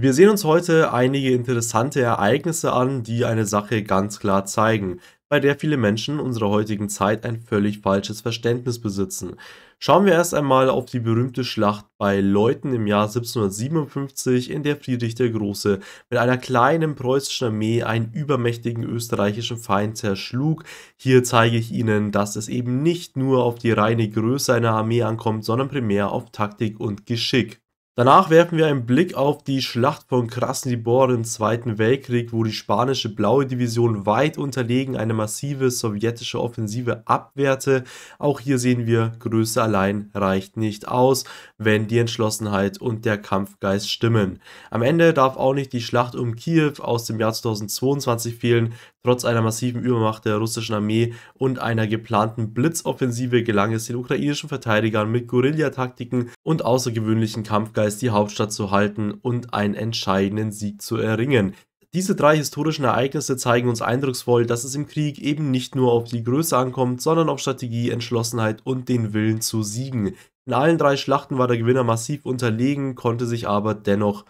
Wir sehen uns heute einige interessante Ereignisse an, die eine Sache ganz klar zeigen, bei der viele Menschen unserer heutigen Zeit ein völlig falsches Verständnis besitzen. Schauen wir erst einmal auf die berühmte Schlacht bei Leuten im Jahr 1757, in der Friedrich der Große mit einer kleinen preußischen Armee einen übermächtigen österreichischen Feind zerschlug. Hier zeige ich Ihnen, dass es eben nicht nur auf die reine Größe einer Armee ankommt, sondern primär auf Taktik und Geschick. Danach werfen wir einen Blick auf die Schlacht von Krasnibor im Zweiten Weltkrieg, wo die spanische Blaue Division weit unterlegen eine massive sowjetische Offensive abwehrte. Auch hier sehen wir, Größe allein reicht nicht aus, wenn die Entschlossenheit und der Kampfgeist stimmen. Am Ende darf auch nicht die Schlacht um Kiew aus dem Jahr 2022 fehlen, Trotz einer massiven Übermacht der russischen Armee und einer geplanten Blitzoffensive gelang es den ukrainischen Verteidigern mit Guerillataktiken und außergewöhnlichem Kampfgeist die Hauptstadt zu halten und einen entscheidenden Sieg zu erringen. Diese drei historischen Ereignisse zeigen uns eindrucksvoll, dass es im Krieg eben nicht nur auf die Größe ankommt, sondern auf Strategie, Entschlossenheit und den Willen zu siegen. In allen drei Schlachten war der Gewinner massiv unterlegen, konnte sich aber dennoch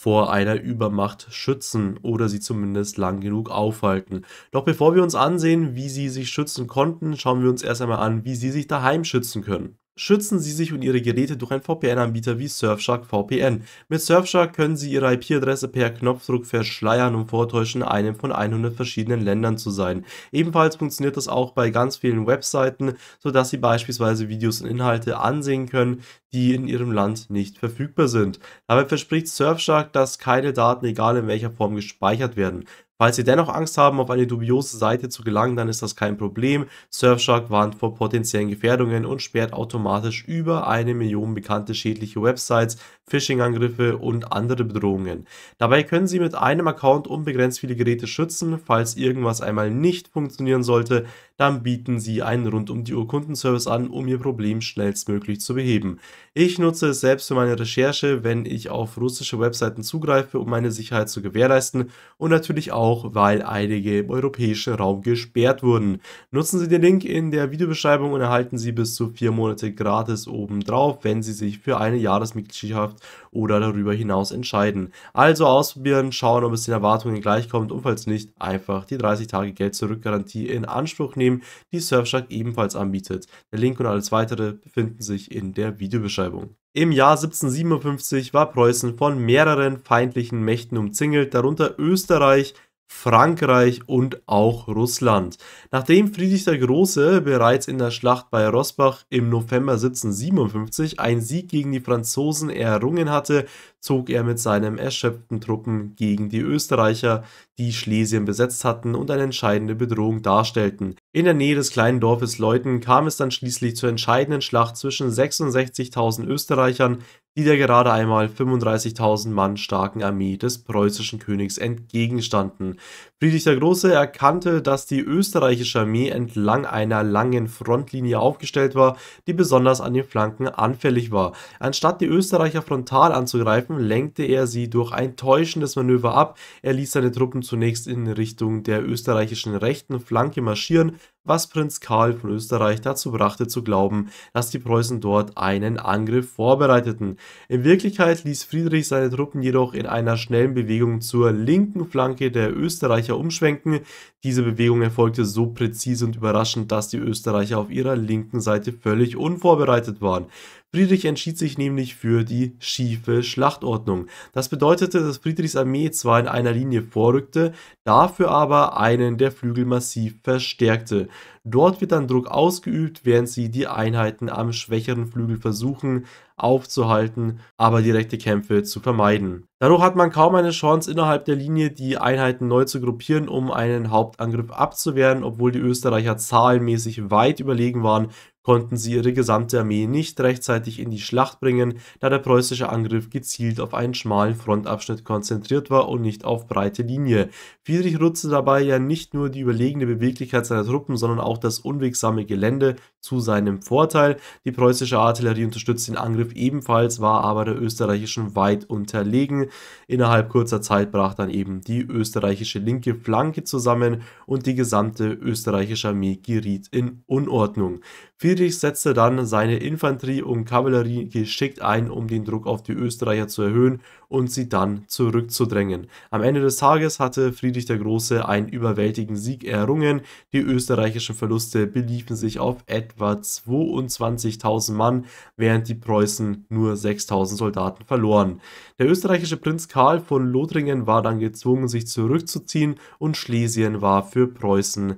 vor einer Übermacht schützen oder sie zumindest lang genug aufhalten. Doch bevor wir uns ansehen, wie sie sich schützen konnten, schauen wir uns erst einmal an, wie sie sich daheim schützen können schützen Sie sich und Ihre Geräte durch einen VPN-Anbieter wie Surfshark VPN. Mit Surfshark können Sie Ihre IP-Adresse per Knopfdruck verschleiern und vortäuschen, einem von 100 verschiedenen Ländern zu sein. Ebenfalls funktioniert das auch bei ganz vielen Webseiten, sodass Sie beispielsweise Videos und Inhalte ansehen können, die in Ihrem Land nicht verfügbar sind. Dabei verspricht Surfshark, dass keine Daten, egal in welcher Form, gespeichert werden. Falls Sie dennoch Angst haben, auf eine dubiose Seite zu gelangen, dann ist das kein Problem. Surfshark warnt vor potenziellen Gefährdungen und sperrt automatisch über eine Million bekannte schädliche Websites, Phishing-Angriffe und andere Bedrohungen. Dabei können Sie mit einem Account unbegrenzt viele Geräte schützen. Falls irgendwas einmal nicht funktionieren sollte, dann bieten Sie einen rund um die Uhr Kundenservice an, um Ihr Problem schnellstmöglich zu beheben. Ich nutze es selbst für meine Recherche, wenn ich auf russische Webseiten zugreife, um meine Sicherheit zu gewährleisten und natürlich auch auch weil einige im europäischen Raum gesperrt wurden. Nutzen Sie den Link in der Videobeschreibung und erhalten Sie bis zu vier Monate gratis obendrauf, wenn Sie sich für eine Jahresmitgliedschaft oder darüber hinaus entscheiden. Also ausprobieren, schauen, ob es den Erwartungen gleichkommt und falls nicht, einfach die 30 Tage Geld zurück Garantie in Anspruch nehmen, die Surfshark ebenfalls anbietet. Der Link und alles weitere befinden sich in der Videobeschreibung. Im Jahr 1757 war Preußen von mehreren feindlichen Mächten umzingelt, darunter Österreich, Frankreich und auch Russland. Nachdem Friedrich der Große bereits in der Schlacht bei Rosbach im November 1757 einen Sieg gegen die Franzosen errungen hatte, zog er mit seinen erschöpften Truppen gegen die Österreicher, die Schlesien besetzt hatten und eine entscheidende Bedrohung darstellten. In der Nähe des kleinen Dorfes Leuten kam es dann schließlich zur entscheidenden Schlacht zwischen 66.000 Österreichern, die der gerade einmal 35.000 Mann starken Armee des preußischen Königs entgegenstanden Friedrich der Große erkannte, dass die österreichische Armee entlang einer langen Frontlinie aufgestellt war, die besonders an den Flanken anfällig war. Anstatt die Österreicher frontal anzugreifen, lenkte er sie durch ein täuschendes Manöver ab. Er ließ seine Truppen zunächst in Richtung der österreichischen rechten Flanke marschieren, was Prinz Karl von Österreich dazu brachte zu glauben, dass die Preußen dort einen Angriff vorbereiteten. In Wirklichkeit ließ Friedrich seine Truppen jedoch in einer schnellen Bewegung zur linken Flanke der Österreicher Österreicher umschwenken. Diese Bewegung erfolgte so präzise und überraschend, dass die Österreicher auf ihrer linken Seite völlig unvorbereitet waren. Friedrich entschied sich nämlich für die schiefe Schlachtordnung. Das bedeutete, dass Friedrichs Armee zwar in einer Linie vorrückte, dafür aber einen der Flügel massiv verstärkte. Dort wird dann Druck ausgeübt, während sie die Einheiten am schwächeren Flügel versuchen aufzuhalten, aber direkte Kämpfe zu vermeiden. Dadurch hat man kaum eine Chance, innerhalb der Linie die Einheiten neu zu gruppieren, um einen Hauptangriff abzuwehren, obwohl die Österreicher zahlenmäßig weit überlegen waren, konnten sie ihre gesamte Armee nicht rechtzeitig in die Schlacht bringen, da der preußische Angriff gezielt auf einen schmalen Frontabschnitt konzentriert war und nicht auf breite Linie. Friedrich nutzte dabei ja nicht nur die überlegene Beweglichkeit seiner Truppen, sondern auch das unwegsame Gelände zu seinem Vorteil. Die preußische Artillerie unterstützte den Angriff ebenfalls, war aber der österreichischen weit unterlegen. Innerhalb kurzer Zeit brach dann eben die österreichische linke Flanke zusammen und die gesamte österreichische Armee geriet in Unordnung. Friedrich Friedrich setzte dann seine Infanterie und Kavallerie geschickt ein, um den Druck auf die Österreicher zu erhöhen und sie dann zurückzudrängen. Am Ende des Tages hatte Friedrich der Große einen überwältigenden Sieg errungen. Die österreichischen Verluste beliefen sich auf etwa 22.000 Mann, während die Preußen nur 6.000 Soldaten verloren. Der österreichische Prinz Karl von Lothringen war dann gezwungen, sich zurückzuziehen und Schlesien war für Preußen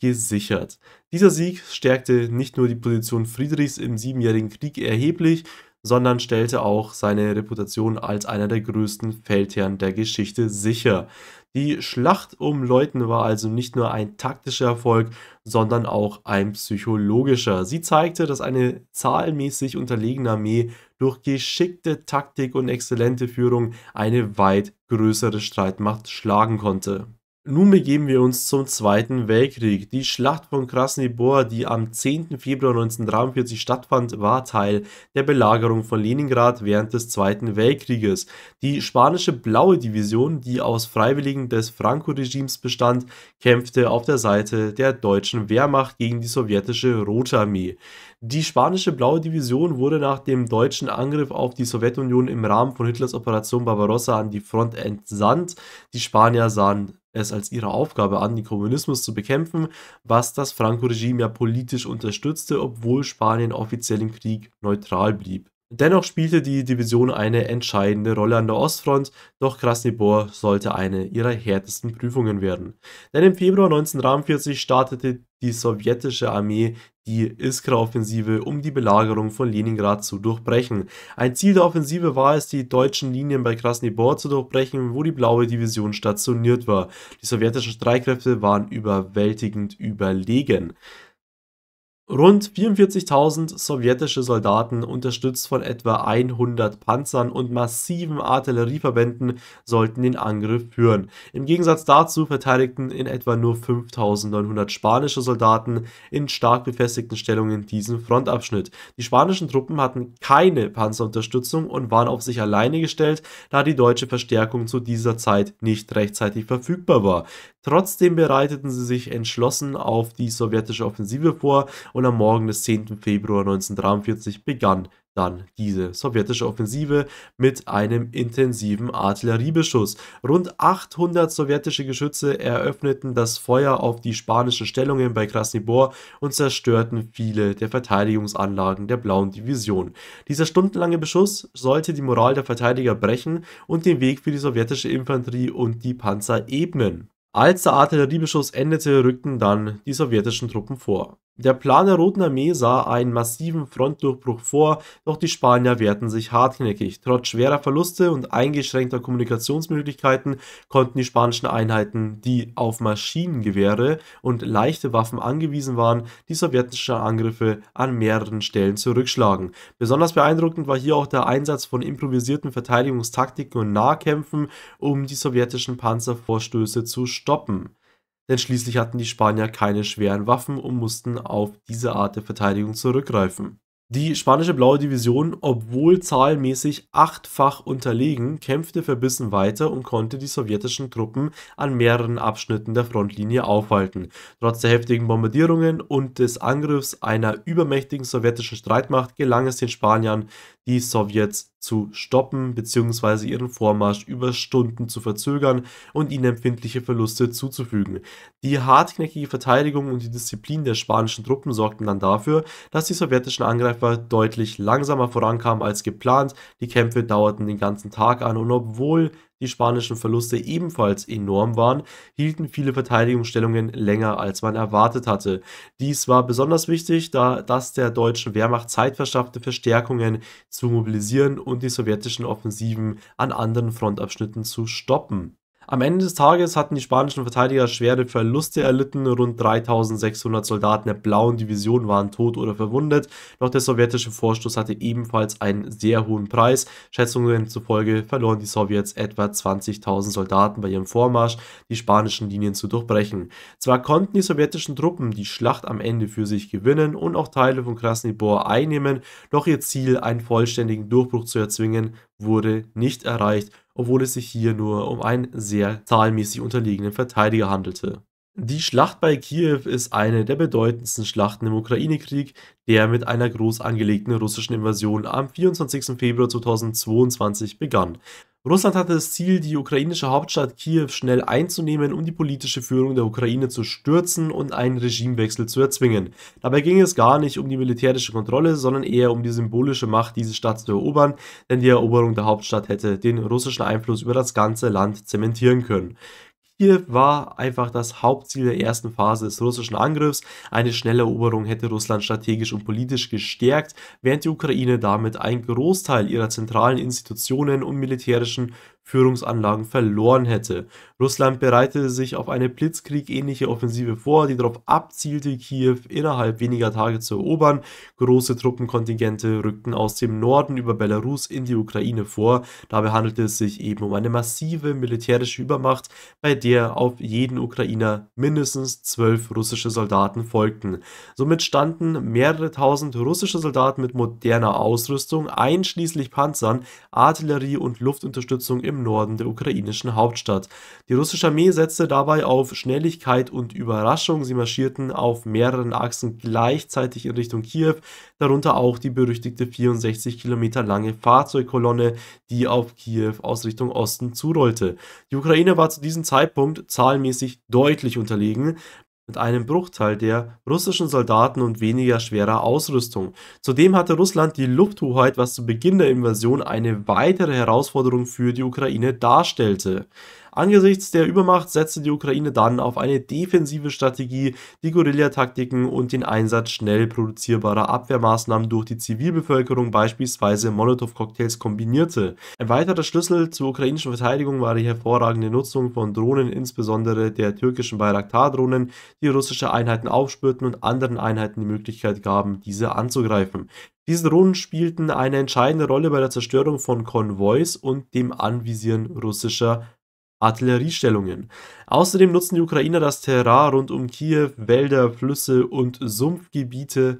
gesichert. Dieser Sieg stärkte nicht nur die Position Friedrichs im Siebenjährigen Krieg erheblich, sondern stellte auch seine Reputation als einer der größten Feldherren der Geschichte sicher. Die Schlacht um Leuten war also nicht nur ein taktischer Erfolg, sondern auch ein psychologischer. Sie zeigte, dass eine zahlenmäßig unterlegene Armee durch geschickte Taktik und exzellente Führung eine weit größere Streitmacht schlagen konnte. Nun begeben wir uns zum Zweiten Weltkrieg. Die Schlacht von Krasnibor, die am 10. Februar 1943 stattfand, war Teil der Belagerung von Leningrad während des Zweiten Weltkrieges. Die spanische Blaue Division, die aus Freiwilligen des Franco-Regimes bestand, kämpfte auf der Seite der deutschen Wehrmacht gegen die sowjetische Rote Armee. Die spanische Blaue Division wurde nach dem deutschen Angriff auf die Sowjetunion im Rahmen von Hitlers Operation Barbarossa an die Front entsandt. Die Spanier sahen es als ihre Aufgabe an, den Kommunismus zu bekämpfen, was das Franco-Regime ja politisch unterstützte, obwohl Spanien offiziell im Krieg neutral blieb. Dennoch spielte die Division eine entscheidende Rolle an der Ostfront, doch Krasnibor sollte eine ihrer härtesten Prüfungen werden. Denn im Februar 1943 startete die sowjetische Armee die Iskra-Offensive, um die Belagerung von Leningrad zu durchbrechen. Ein Ziel der Offensive war es, die deutschen Linien bei Krasnibor zu durchbrechen, wo die blaue Division stationiert war. Die sowjetischen Streitkräfte waren überwältigend überlegen. Rund 44.000 sowjetische Soldaten, unterstützt von etwa 100 Panzern und massiven Artillerieverbänden, sollten den Angriff führen. Im Gegensatz dazu verteidigten in etwa nur 5.900 spanische Soldaten in stark befestigten Stellungen diesen Frontabschnitt. Die spanischen Truppen hatten keine Panzerunterstützung und waren auf sich alleine gestellt, da die deutsche Verstärkung zu dieser Zeit nicht rechtzeitig verfügbar war. Trotzdem bereiteten sie sich entschlossen auf die sowjetische Offensive vor und am Morgen des 10. Februar 1943 begann dann diese sowjetische Offensive mit einem intensiven Artilleriebeschuss. Rund 800 sowjetische Geschütze eröffneten das Feuer auf die spanischen Stellungen bei Krasnibor und zerstörten viele der Verteidigungsanlagen der blauen Division. Dieser stundenlange Beschuss sollte die Moral der Verteidiger brechen und den Weg für die sowjetische Infanterie und die Panzer ebnen. Als der Artilleriebeschuss endete, rückten dann die sowjetischen Truppen vor. Der Plan der Roten Armee sah einen massiven Frontdurchbruch vor, doch die Spanier wehrten sich hartnäckig. Trotz schwerer Verluste und eingeschränkter Kommunikationsmöglichkeiten konnten die spanischen Einheiten, die auf Maschinengewehre und leichte Waffen angewiesen waren, die sowjetischen Angriffe an mehreren Stellen zurückschlagen. Besonders beeindruckend war hier auch der Einsatz von improvisierten Verteidigungstaktiken und Nahkämpfen, um die sowjetischen Panzervorstöße zu stoppen denn schließlich hatten die Spanier keine schweren Waffen und mussten auf diese Art der Verteidigung zurückgreifen. Die spanische Blaue Division, obwohl zahlenmäßig achtfach unterlegen, kämpfte verbissen weiter und konnte die sowjetischen Truppen an mehreren Abschnitten der Frontlinie aufhalten. Trotz der heftigen Bombardierungen und des Angriffs einer übermächtigen sowjetischen Streitmacht gelang es den Spaniern, die Sowjets zu stoppen bzw. ihren Vormarsch über Stunden zu verzögern und ihnen empfindliche Verluste zuzufügen. Die hartnäckige Verteidigung und die Disziplin der spanischen Truppen sorgten dann dafür, dass die sowjetischen Angreifer deutlich langsamer vorankamen als geplant. Die Kämpfe dauerten den ganzen Tag an und obwohl die spanischen Verluste ebenfalls enorm waren, hielten viele Verteidigungsstellungen länger als man erwartet hatte. Dies war besonders wichtig, da das der deutschen Wehrmacht Zeit verschaffte, Verstärkungen zu mobilisieren und die sowjetischen Offensiven an anderen Frontabschnitten zu stoppen. Am Ende des Tages hatten die spanischen Verteidiger schwere Verluste erlitten. Rund 3600 Soldaten der blauen Division waren tot oder verwundet. Doch der sowjetische Vorstoß hatte ebenfalls einen sehr hohen Preis. Schätzungen zufolge verloren die Sowjets etwa 20.000 Soldaten bei ihrem Vormarsch, die spanischen Linien zu durchbrechen. Zwar konnten die sowjetischen Truppen die Schlacht am Ende für sich gewinnen und auch Teile von Krasnibor einnehmen, doch ihr Ziel, einen vollständigen Durchbruch zu erzwingen, wurde nicht erreicht, obwohl es sich hier nur um einen sehr zahlenmäßig unterlegenen Verteidiger handelte. Die Schlacht bei Kiew ist eine der bedeutendsten Schlachten im Ukraine-Krieg, der mit einer groß angelegten russischen Invasion am 24. Februar 2022 begann. Russland hatte das Ziel, die ukrainische Hauptstadt Kiew schnell einzunehmen, um die politische Führung der Ukraine zu stürzen und einen Regimewechsel zu erzwingen. Dabei ging es gar nicht um die militärische Kontrolle, sondern eher um die symbolische Macht, diese Stadt zu erobern, denn die Eroberung der Hauptstadt hätte den russischen Einfluss über das ganze Land zementieren können. Hier war einfach das Hauptziel der ersten Phase des russischen Angriffs. Eine schnelle Eroberung hätte Russland strategisch und politisch gestärkt, während die Ukraine damit einen Großteil ihrer zentralen Institutionen und militärischen Führungsanlagen verloren hätte. Russland bereitete sich auf eine blitzkriegähnliche Offensive vor, die darauf abzielte, Kiew innerhalb weniger Tage zu erobern. Große Truppenkontingente rückten aus dem Norden über Belarus in die Ukraine vor. Dabei handelte es sich eben um eine massive militärische Übermacht, bei der auf jeden Ukrainer mindestens zwölf russische Soldaten folgten. Somit standen mehrere tausend russische Soldaten mit moderner Ausrüstung, einschließlich Panzern, Artillerie und Luftunterstützung im im Norden der ukrainischen Hauptstadt. Die russische Armee setzte dabei auf Schnelligkeit und Überraschung. Sie marschierten auf mehreren Achsen gleichzeitig in Richtung Kiew, darunter auch die berüchtigte 64 Kilometer lange Fahrzeugkolonne, die auf Kiew aus Richtung Osten zurollte. Die Ukraine war zu diesem Zeitpunkt zahlenmäßig deutlich unterlegen mit einem Bruchteil der russischen Soldaten und weniger schwerer Ausrüstung. Zudem hatte Russland die Lufthoheit, was zu Beginn der Invasion eine weitere Herausforderung für die Ukraine darstellte. Angesichts der Übermacht setzte die Ukraine dann auf eine defensive Strategie, die Guerillataktiken und den Einsatz schnell produzierbarer Abwehrmaßnahmen durch die Zivilbevölkerung, beispielsweise Molotow-Cocktails, kombinierte. Ein weiterer Schlüssel zur ukrainischen Verteidigung war die hervorragende Nutzung von Drohnen, insbesondere der türkischen Bayraktar-Drohnen, die russische Einheiten aufspürten und anderen Einheiten die Möglichkeit gaben, diese anzugreifen. Diese Drohnen spielten eine entscheidende Rolle bei der Zerstörung von Konvois und dem Anvisieren russischer Artilleriestellungen. Außerdem nutzen die Ukrainer das Terrain rund um Kiew, Wälder, Flüsse und Sumpfgebiete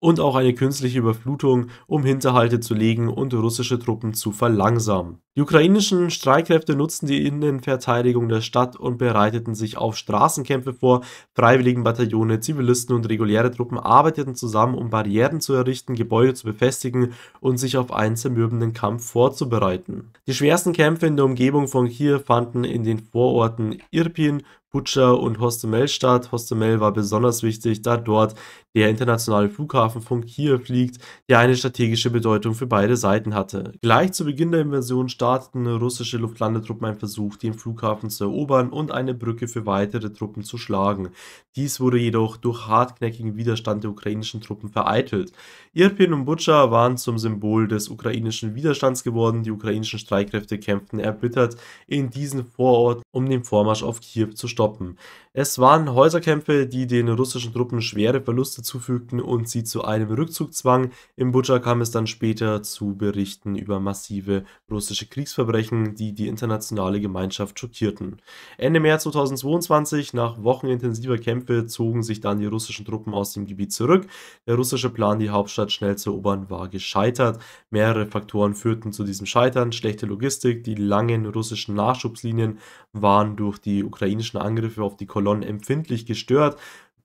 und auch eine künstliche Überflutung, um Hinterhalte zu legen und russische Truppen zu verlangsamen. Die ukrainischen Streitkräfte nutzten die Innenverteidigung der Stadt und bereiteten sich auf Straßenkämpfe vor. Freiwilligenbataillone, Zivilisten und reguläre Truppen arbeiteten zusammen, um Barrieren zu errichten, Gebäude zu befestigen und sich auf einen zermürbenden Kampf vorzubereiten. Die schwersten Kämpfe in der Umgebung von Kiew fanden in den Vororten Irpin, Butscha und Hostomel statt. Hostomel war besonders wichtig, da dort der internationale Flughafen von Kiew liegt, der eine strategische Bedeutung für beide Seiten hatte. Gleich zu Beginn der Invasion starb starteten russische Luftlandetruppen einen Versuch, den Flughafen zu erobern und eine Brücke für weitere Truppen zu schlagen. Dies wurde jedoch durch hartnäckigen Widerstand der ukrainischen Truppen vereitelt. Irpin und Butscha waren zum Symbol des ukrainischen Widerstands geworden. Die ukrainischen Streitkräfte kämpften erbittert in diesen Vororten, um den Vormarsch auf Kiew zu stoppen. Es waren Häuserkämpfe, die den russischen Truppen schwere Verluste zufügten und sie zu einem Rückzug zwangen. In Butscha kam es dann später zu Berichten über massive russische Kriegsverbrechen, die die internationale Gemeinschaft schockierten. Ende März 2022, nach Wochen intensiver Kämpfe, zogen sich dann die russischen Truppen aus dem Gebiet zurück. Der russische Plan, die Hauptstadt schnell zu erobern, war gescheitert. Mehrere Faktoren führten zu diesem Scheitern. Schlechte Logistik, die langen russischen Nachschubslinien waren durch die ukrainischen Angriffe auf die Kolonnen empfindlich gestört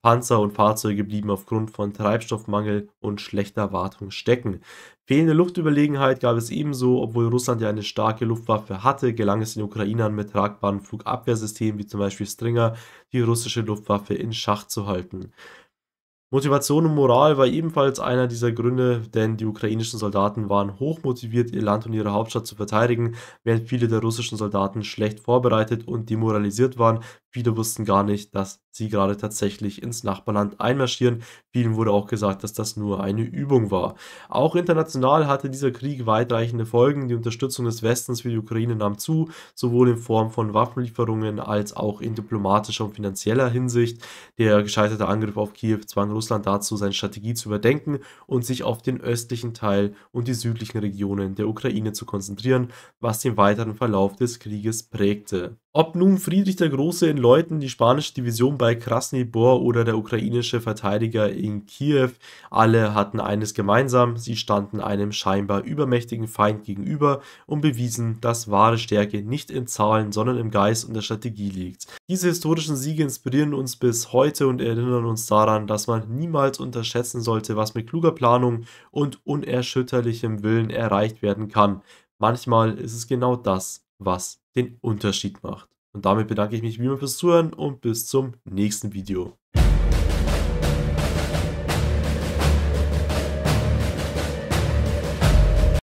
Panzer und Fahrzeuge blieben aufgrund von Treibstoffmangel und schlechter Wartung stecken. Fehlende Luftüberlegenheit gab es ebenso, obwohl Russland ja eine starke Luftwaffe hatte, gelang es den Ukrainern mit tragbaren Flugabwehrsystemen wie zum Beispiel Stringer, die russische Luftwaffe in Schach zu halten. Motivation und Moral war ebenfalls einer dieser Gründe, denn die ukrainischen Soldaten waren hochmotiviert, ihr Land und ihre Hauptstadt zu verteidigen, während viele der russischen Soldaten schlecht vorbereitet und demoralisiert waren, Viele wussten gar nicht, dass sie gerade tatsächlich ins Nachbarland einmarschieren. Vielen wurde auch gesagt, dass das nur eine Übung war. Auch international hatte dieser Krieg weitreichende Folgen. Die Unterstützung des Westens für die Ukraine nahm zu, sowohl in Form von Waffenlieferungen als auch in diplomatischer und finanzieller Hinsicht. Der gescheiterte Angriff auf Kiew zwang Russland dazu, seine Strategie zu überdenken und sich auf den östlichen Teil und die südlichen Regionen der Ukraine zu konzentrieren, was den weiteren Verlauf des Krieges prägte. Ob nun Friedrich der Große in Leuten, die spanische Division bei Krasny Bor oder der ukrainische Verteidiger in Kiew, alle hatten eines gemeinsam, sie standen einem scheinbar übermächtigen Feind gegenüber und bewiesen, dass wahre Stärke nicht in Zahlen, sondern im Geist und der Strategie liegt. Diese historischen Siege inspirieren uns bis heute und erinnern uns daran, dass man niemals unterschätzen sollte, was mit kluger Planung und unerschütterlichem Willen erreicht werden kann. Manchmal ist es genau das, was den Unterschied macht. Und damit bedanke ich mich wie immer fürs Zuhören und bis zum nächsten Video.